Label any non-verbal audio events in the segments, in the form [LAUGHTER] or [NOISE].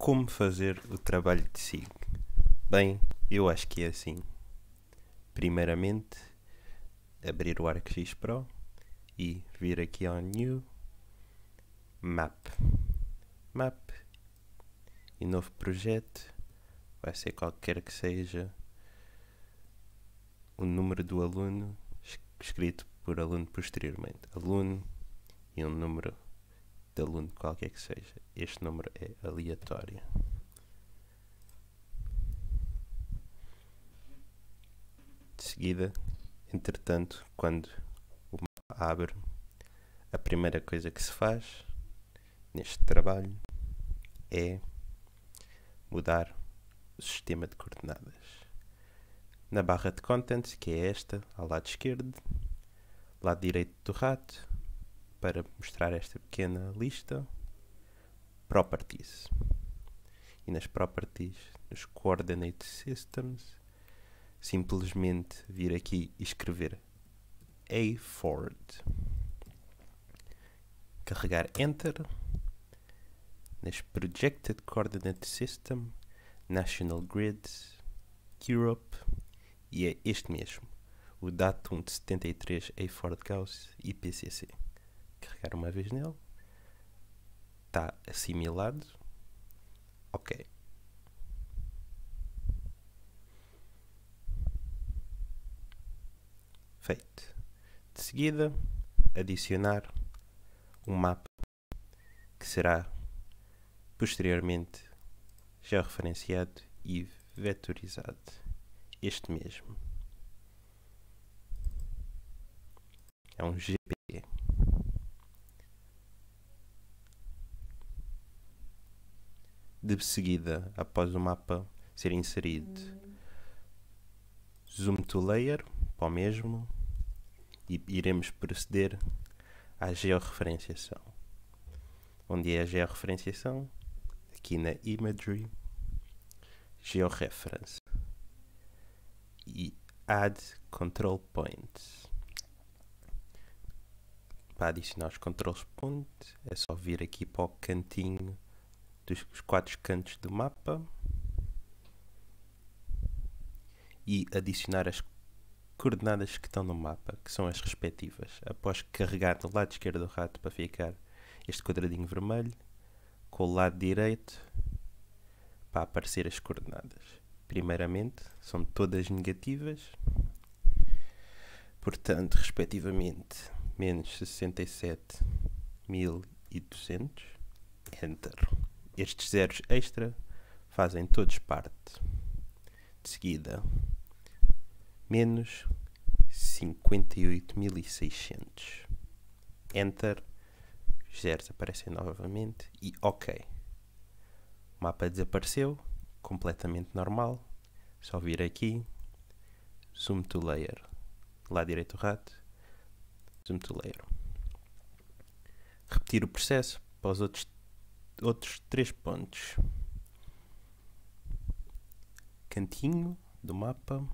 como fazer o trabalho de SIG? Bem, eu acho que é assim. Primeiramente, abrir o ArcGIS Pro e vir aqui ao New Map. Map e novo projeto. Vai ser qualquer que seja o número do aluno escrito por aluno posteriormente. Aluno e um número de aluno qualquer que seja. Este número é aleatório. De seguida, entretanto, quando o mapa abre, a primeira coisa que se faz neste trabalho é mudar o sistema de coordenadas. Na barra de contents, que é esta, ao lado esquerdo, lado direito do rato, para mostrar esta pequena lista properties e nas properties nos coordinate systems simplesmente vir aqui e escrever a Ford carregar enter nas projected coordinate system national grids Europe e é este mesmo o datum de 73 A Ford Gauss IPCC pegar uma vez nele, está assimilado, ok. Feito. De seguida, adicionar um mapa que será posteriormente georreferenciado e vetorizado. Este mesmo. É um GP. de seguida, após o mapa ser inserido. Zoom to layer, para o mesmo, e iremos proceder à georreferenciação. Onde é a georreferenciação? Aqui na Imagery, Georeference e Add Control Points. Para adicionar os controls points, é só vir aqui para o cantinho dos quatro cantos do mapa e adicionar as coordenadas que estão no mapa, que são as respectivas. Após carregar do lado esquerdo do rato para ficar este quadradinho vermelho, com o lado direito para aparecer as coordenadas. Primeiramente, são todas negativas, portanto, respectivamente, menos 67.200, enter. Estes zeros extra fazem todos parte. De seguida, menos 58.600. Enter, os zeros aparecem novamente e OK. O mapa desapareceu, completamente normal. Só vir aqui, zoom to layer, lá direito o rato, zoom to layer. Repetir o processo para os outros outros três pontos. Cantinho do mapa.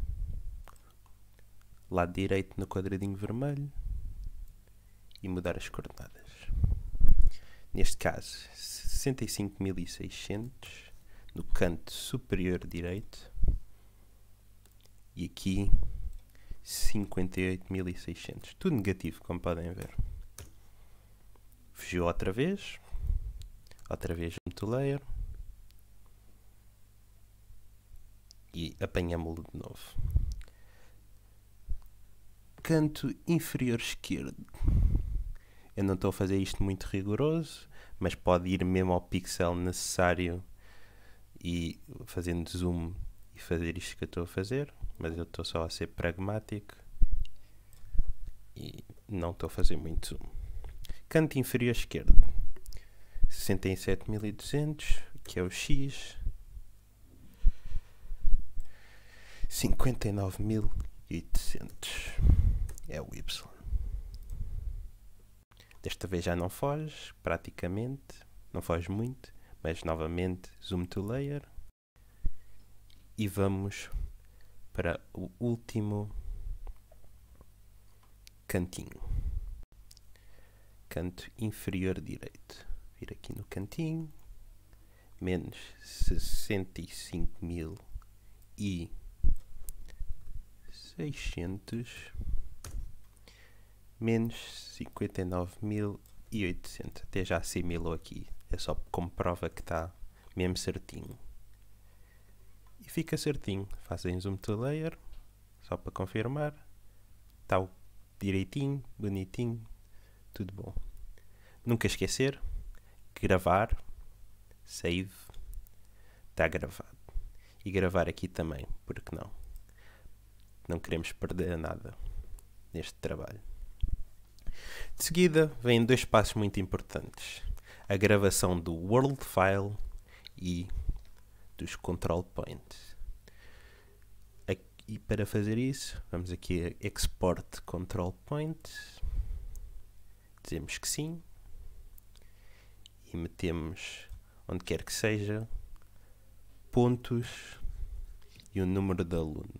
Lado direito no quadradinho vermelho. E mudar as coordenadas. Neste caso, 65.600 no canto superior direito. E aqui 58.600. Tudo negativo, como podem ver. Fugiu outra vez outra vez muito layer e apanhamos-lo de novo. Canto inferior esquerdo. Eu não estou a fazer isto muito rigoroso, mas pode ir mesmo ao pixel necessário e fazendo zoom e fazer isto que eu estou a fazer, mas eu estou só a ser pragmático e não estou a fazer muito zoom. Canto inferior esquerdo. 67.200, que é o X. 59.800 é o Y. Desta vez já não foge, praticamente, não foge muito, mas novamente zoom to layer. E vamos para o último cantinho, canto inferior direito vir aqui no cantinho, menos 65 mil e 600 menos 59.800 até já assimilou aqui é só como prova que está mesmo certinho e fica certinho fazem zoom to layer só para confirmar está direitinho, bonitinho tudo bom nunca esquecer gravar, save, está gravado. E gravar aqui também, porque não? Não queremos perder nada neste trabalho. De seguida, vêm dois passos muito importantes: a gravação do World File e dos Control Points. E para fazer isso, vamos aqui a Export Control points Dizemos que sim, e metemos onde quer que seja pontos e o número de aluno.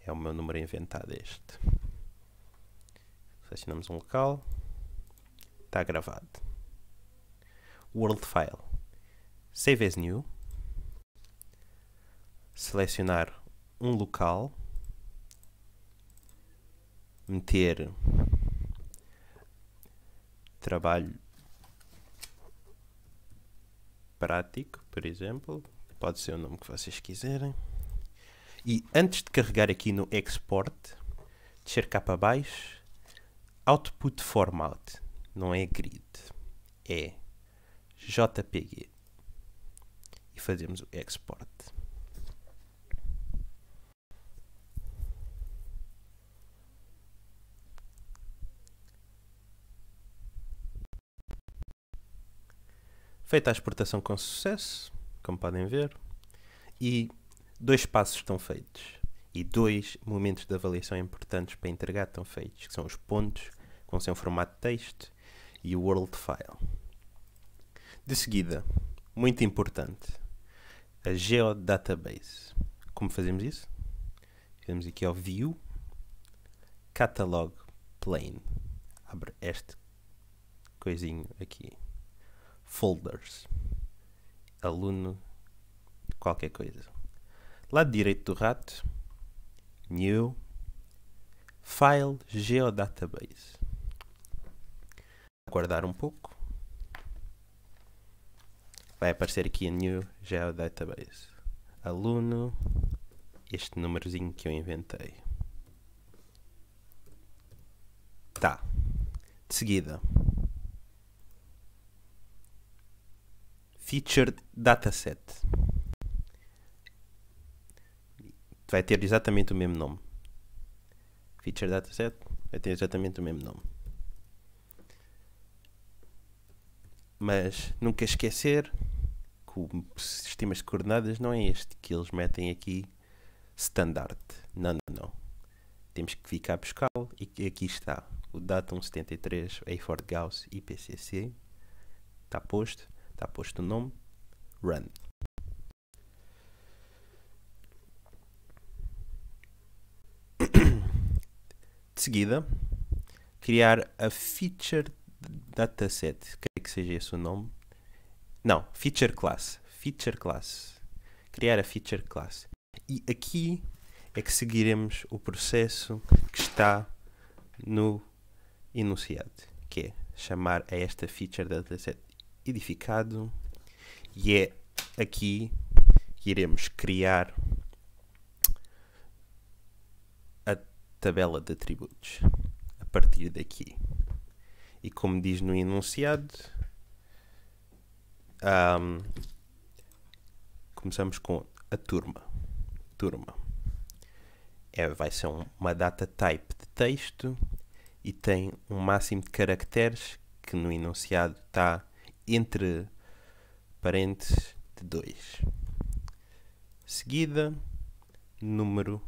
É o meu número inventado este. Selecionamos um local. Está gravado. World File. Save as New. Selecionar um local. Meter trabalho prático, por exemplo, pode ser o nome que vocês quiserem. E antes de carregar aqui no export, descer cá para baixo, output format, não é grid, é JPG. E fazemos o export. Feita a exportação com sucesso, como podem ver, e dois passos estão feitos. E dois momentos de avaliação importantes para entregar estão feitos, que são os pontos, com seu formato de texto, e o World File. De seguida, muito importante, a Geodatabase. Como fazemos isso? Fazemos aqui ao View, Catalog Plane. Abre este coisinho aqui folders, aluno, qualquer coisa. Lado direito do rato, new, file geodatabase. Aguardar um pouco. Vai aparecer aqui a new geodatabase. Aluno, este númerozinho que eu inventei. Tá. De seguida, Feature Dataset. Vai ter exatamente o mesmo nome. Feature Dataset vai ter exatamente o mesmo nome. Mas nunca esquecer que o sistema de coordenadas não é este que eles metem aqui standard. Não, não, não. Temos que ficar a buscar lo e aqui está. O datum 73, A Ford Gauss IPCC está posto Está posto o nome Run. [COUGHS] De seguida, criar a feature dataset. Creio que seja esse o nome. Não, feature class. Feature class. Criar a feature class. E aqui é que seguiremos o processo que está no enunciado, que é chamar a esta feature dataset edificado, e é aqui que iremos criar a tabela de atributos a partir daqui. E como diz no enunciado, um, começamos com a turma. Turma. É, vai ser uma data type de texto e tem um máximo de caracteres que no enunciado está entre parênteses de 2. Seguida, número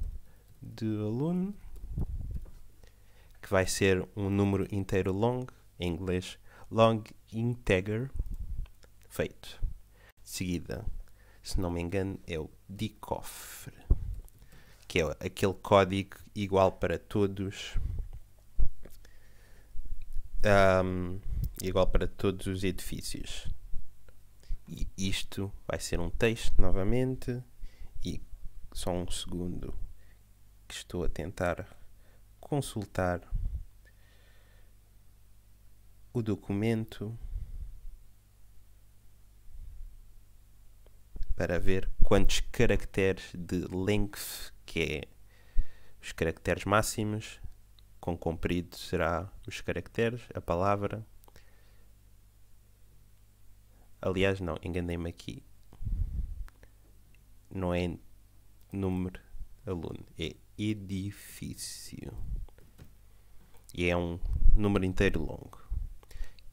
de aluno, que vai ser um número inteiro long, em inglês, long integer, feito. Seguida, se não me engano, é o DICOFRE, que é aquele código igual para todos. Um, igual para todos os edifícios. E isto vai ser um texto novamente e só um segundo que estou a tentar consultar o documento para ver quantos caracteres de length que é os caracteres máximos com comprido será os caracteres, a palavra Aliás, não, enganei-me aqui. Não é número aluno, é edifício. E é um número inteiro longo.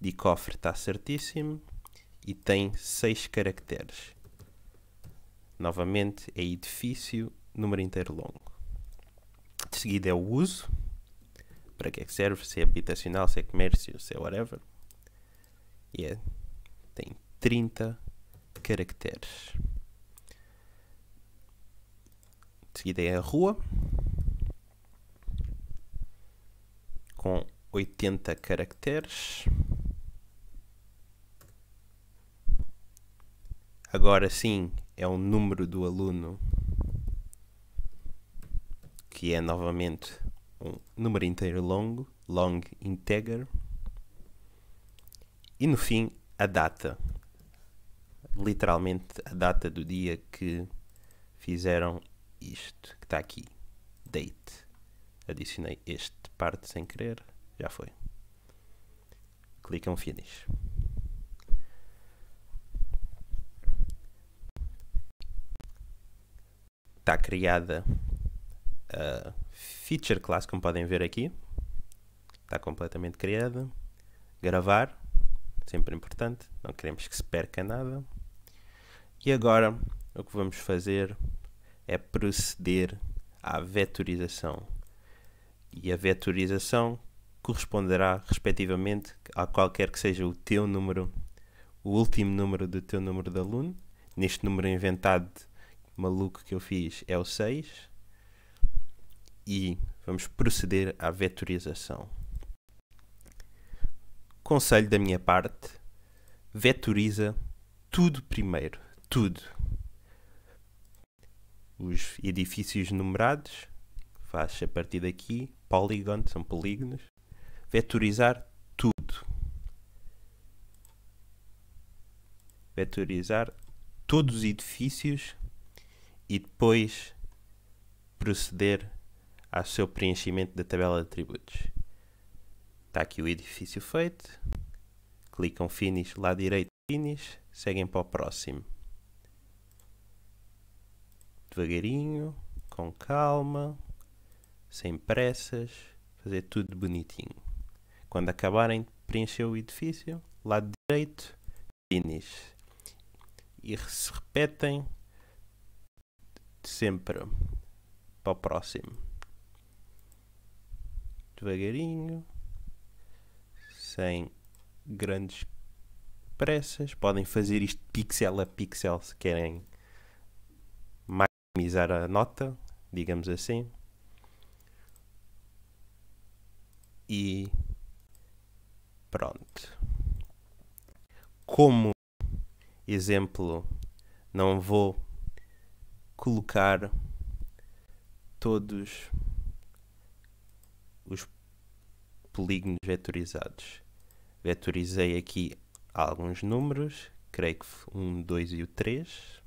De cofre está certíssimo e tem seis caracteres. Novamente é edifício, número inteiro longo. De seguida é o uso. Para que é que serve? Se é habitacional, se é comércio, se é whatever. E yeah. é. Tem 30 caracteres. De seguida é a rua, com 80 caracteres. Agora sim é o número do aluno, que é novamente um número inteiro longo, long integer. E no fim, a data literalmente a data do dia que fizeram isto que está aqui. Date. Adicionei este parte sem querer. Já foi. Clicam finish. Está criada a feature class, como podem ver aqui. Está completamente criada. Gravar, sempre importante. Não queremos que se perca nada. E agora o que vamos fazer é proceder à vetorização. E a vetorização corresponderá, respectivamente, a qualquer que seja o teu número, o último número do teu número de aluno. Neste número inventado maluco que eu fiz é o 6. E vamos proceder à vetorização. Conselho da minha parte: vetoriza tudo primeiro tudo. Os edifícios numerados, faz a partir daqui, polígono, são polígonos, vetorizar tudo. Vetorizar todos os edifícios e depois proceder ao seu preenchimento da tabela de atributos. Está aqui o edifício feito. Clicam Finish, lá direito Finish, seguem para o próximo devagarinho, com calma, sem pressas, fazer tudo bonitinho. Quando acabarem de preencher o edifício, lado direito, finish. E se repetem sempre para o próximo. Devagarinho, sem grandes pressas. Podem fazer isto pixel a pixel se querem minimizar a nota, digamos assim. E pronto. Como exemplo, não vou colocar todos os polígonos vetorizados. Vetorizei aqui alguns números, creio que um, dois e o 3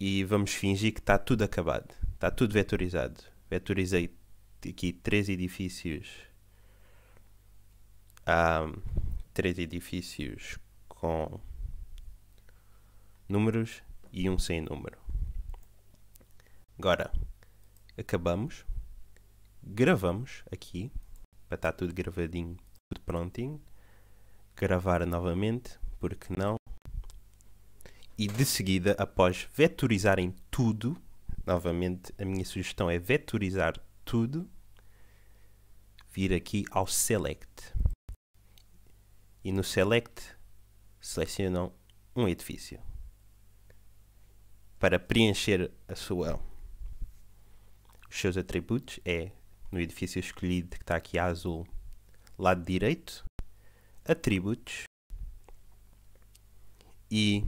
e vamos fingir que está tudo acabado, está tudo vetorizado. Vetorizei aqui três edifícios. há três edifícios com números e um sem número. Agora, acabamos, gravamos aqui, para estar tudo gravadinho, tudo prontinho. Gravar novamente, porque não? e de seguida, após vetorizarem tudo, novamente a minha sugestão é vetorizar tudo, vir aqui ao Select. E no Select selecionam um edifício para preencher a sua os seus atributos é no edifício escolhido que está aqui azul lado direito atributos e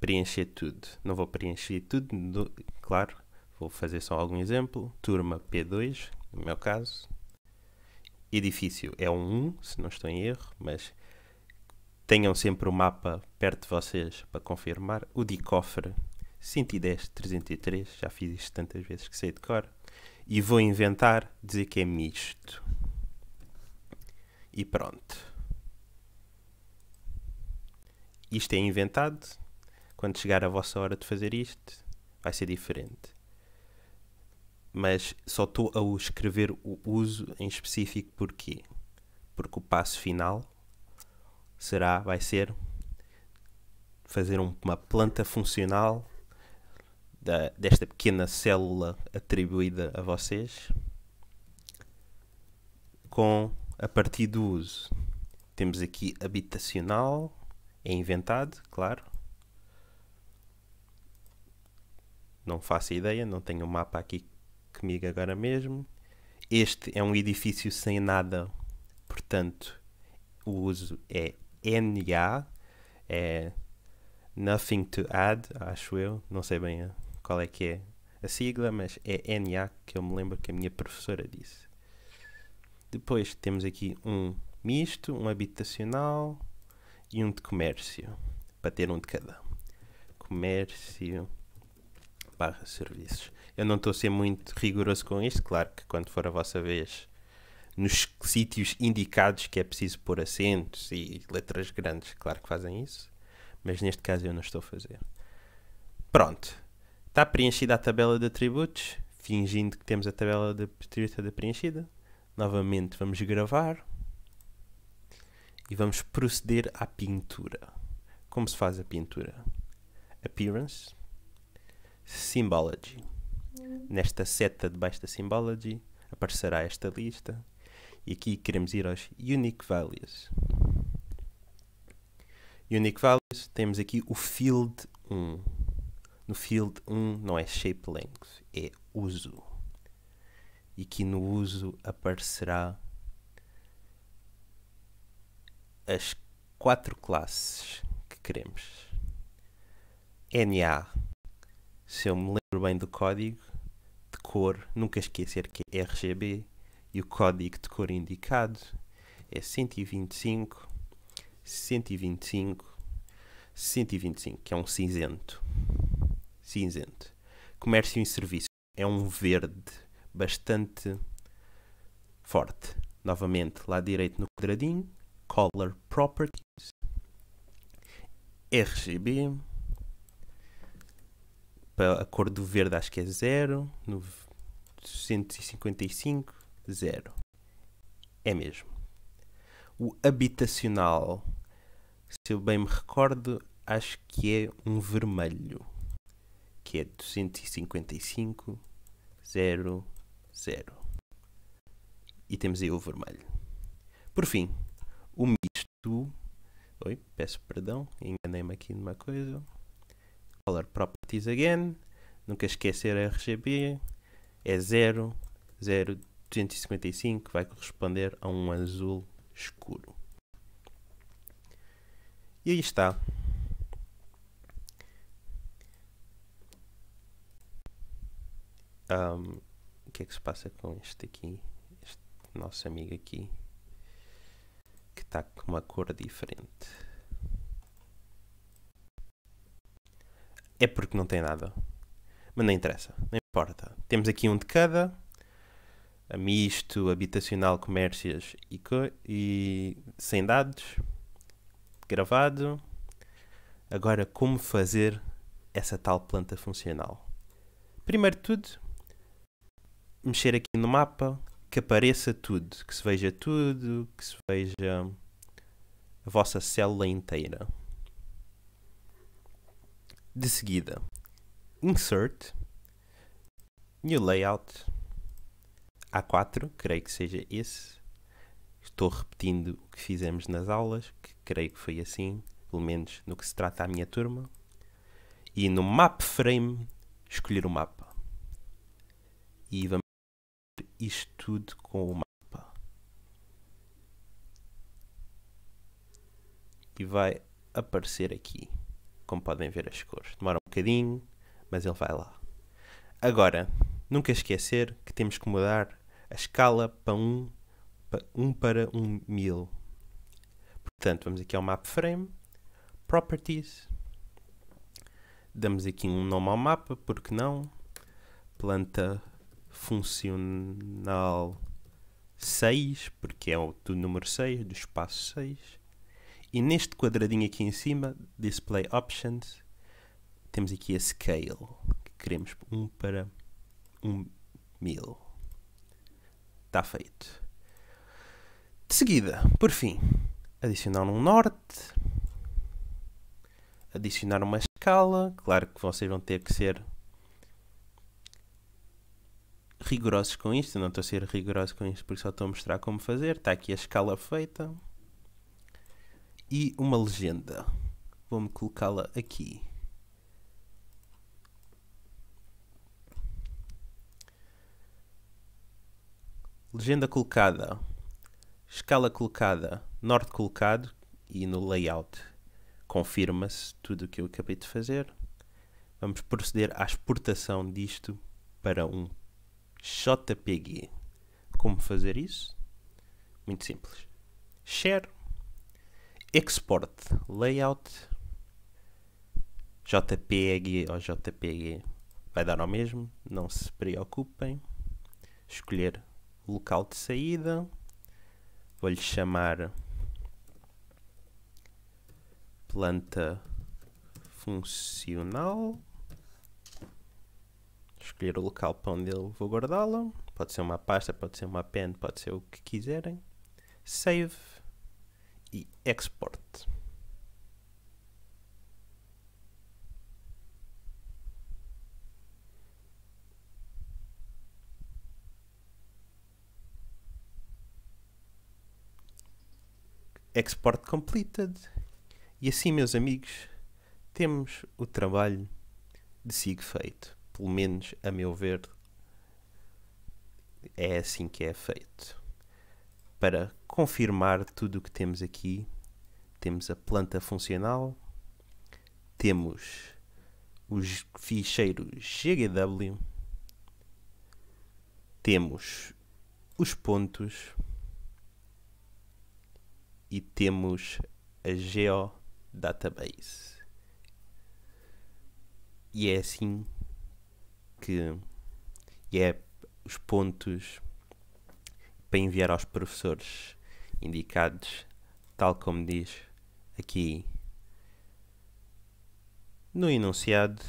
preencher tudo. Não vou preencher tudo, claro, vou fazer só algum exemplo. Turma P2, no meu caso. Edifício é um 1, se não estou em erro, mas tenham sempre o mapa perto de vocês para confirmar. O de cofre 110 303, já fiz isto tantas vezes que sei de cor. E vou inventar dizer que é misto. E pronto. Isto é inventado, quando chegar a vossa hora de fazer isto, vai ser diferente. Mas só estou a escrever o uso em específico porquê? Porque o passo final será, vai ser fazer uma planta funcional da, desta pequena célula atribuída a vocês com a partir do uso. Temos aqui habitacional, é inventado, claro. não faço ideia, não tenho o um mapa aqui comigo agora mesmo. Este é um edifício sem nada, portanto, o uso é NA, é Nothing to Add, acho eu, não sei bem eh, qual é que é a sigla, mas é NA que eu me lembro que a minha professora disse. Depois temos aqui um misto, um habitacional e um de comércio, para ter um de cada. Comércio barra serviços. Eu não estou a ser muito rigoroso com isto, claro que quando for a vossa vez, nos sítios indicados que é preciso pôr acentos e letras grandes, claro que fazem isso, mas neste caso eu não estou a fazer. Pronto, está preenchida a tabela de atributos, fingindo que temos a tabela de atributos preenchida. Novamente vamos gravar e vamos proceder à pintura. Como se faz a pintura? Appearance, Symbology. Nesta seta debaixo da Symbology aparecerá esta lista e aqui queremos ir aos Unique Values. Unique Values, temos aqui o Field 1. No Field 1 não é Shape Length, é Uso. E aqui no Uso aparecerá as quatro classes que queremos. NA se eu me lembro bem do código de cor, nunca esquecer que é RGB e o código de cor indicado é 125, 125, 125, que é um cinzento. Cinzento. Comércio e serviço é um verde bastante forte. Novamente, lá direito no quadradinho, Color Properties, RGB, para tipo, a cor do verde acho que é 0, no 155, 0. É mesmo. O habitacional, se eu bem me recordo, acho que é um vermelho, que é 255, 0, 0. E temos aí o vermelho. Por fim, o misto. Oi, peço perdão, enganei-me aqui numa coisa color properties again, nunca esquecer RGB, é 0, 0, 255 vai corresponder a um azul escuro. E aí está. Um, o que é que se passa com este aqui? Este nosso amigo aqui. Que está com uma cor diferente. é porque não tem nada. Mas não interessa, não importa. Temos aqui um de cada. A misto, habitacional, comércios e, co e sem dados. Gravado. Agora, como fazer essa tal planta funcional? Primeiro de tudo, mexer aqui no mapa, que apareça tudo, que se veja tudo, que se veja a vossa célula inteira de seguida insert, new layout, A4, creio que seja esse. Estou repetindo o que fizemos nas aulas, que creio que foi assim, pelo menos no que se trata a minha turma. E no map frame, escolher o mapa. E vamos isto tudo com o mapa. E vai aparecer aqui como podem ver as cores. Demora um bocadinho, mas ele vai lá. Agora, nunca esquecer que temos que mudar a escala para 1 um, para, um para um mil. Portanto, vamos aqui ao map frame, properties, damos aqui um nome ao mapa, porque não? Planta funcional 6, porque é o do número 6, do espaço 6. E neste quadradinho aqui em cima, Display Options, temos aqui a Scale, que queremos 1 um para 1000. Um Está feito. De seguida, por fim, adicionar um norte, adicionar uma escala. Claro que vocês vão ter que ser rigorosos com isto. Eu não estou a ser rigoroso com isto porque só estou a mostrar como fazer. Está aqui a escala feita e uma legenda. Vou-me colocá-la aqui. Legenda colocada, escala colocada, norte colocado e no layout confirma-se tudo o que eu acabei de fazer. Vamos proceder à exportação disto para um JPG. Como fazer isso? Muito simples. Share export layout JPEG ou JPG vai dar ao mesmo, não se preocupem. Escolher local de saída, vou-lhe chamar planta funcional. Escolher o local para onde eu vou guardá la Pode ser uma pasta, pode ser uma pen, pode ser o que quiserem. Save e export. Export completed. E assim, meus amigos, temos o trabalho de SIG feito. Pelo menos, a meu ver, é assim que é feito. Para confirmar tudo o que temos aqui. Temos a planta funcional, temos os ficheiros GGW, temos os pontos e temos a GeoDatabase. Database. E é assim que é os pontos para enviar aos professores indicados, tal como diz aqui no enunciado,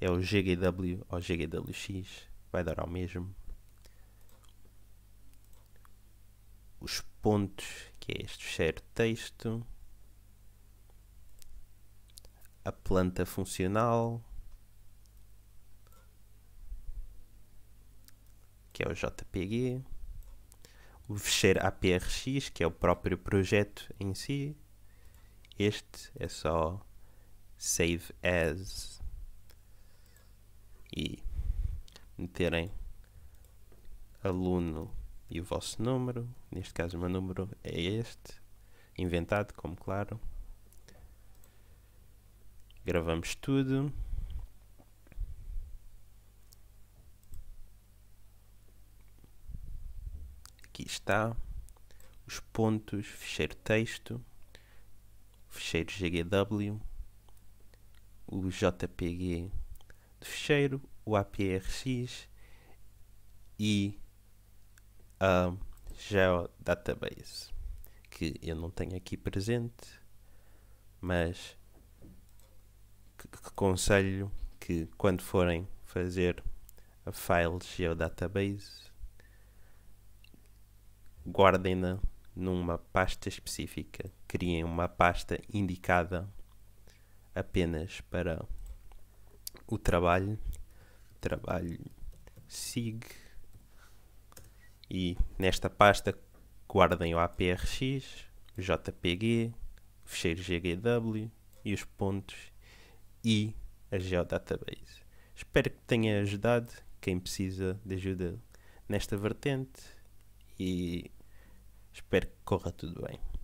é o GGW ou GGWX, vai dar ao mesmo. Os pontos, que é este share texto, a planta funcional, que é o JPG o fecheiro APRX, que é o próprio projeto em si. Este é só save as e meterem aluno e o vosso número. Neste caso, o meu número é este, inventado, como claro. Gravamos tudo. aqui está, os pontos, fecheiro texto, fecheiro GGW, o JPG de fecheiro, o APRX e a GeoDatabase, que eu não tenho aqui presente, mas que, que conselho que quando forem fazer a file GeoDatabase guardem-na numa pasta específica. Criem uma pasta indicada apenas para o trabalho. Trabalho SIG. E nesta pasta guardem o APRX, JPG, o fecheiro GGW e os pontos e a Geodatabase. Espero que tenha ajudado quem precisa de ajuda nesta vertente e Espero que corra tudo bem.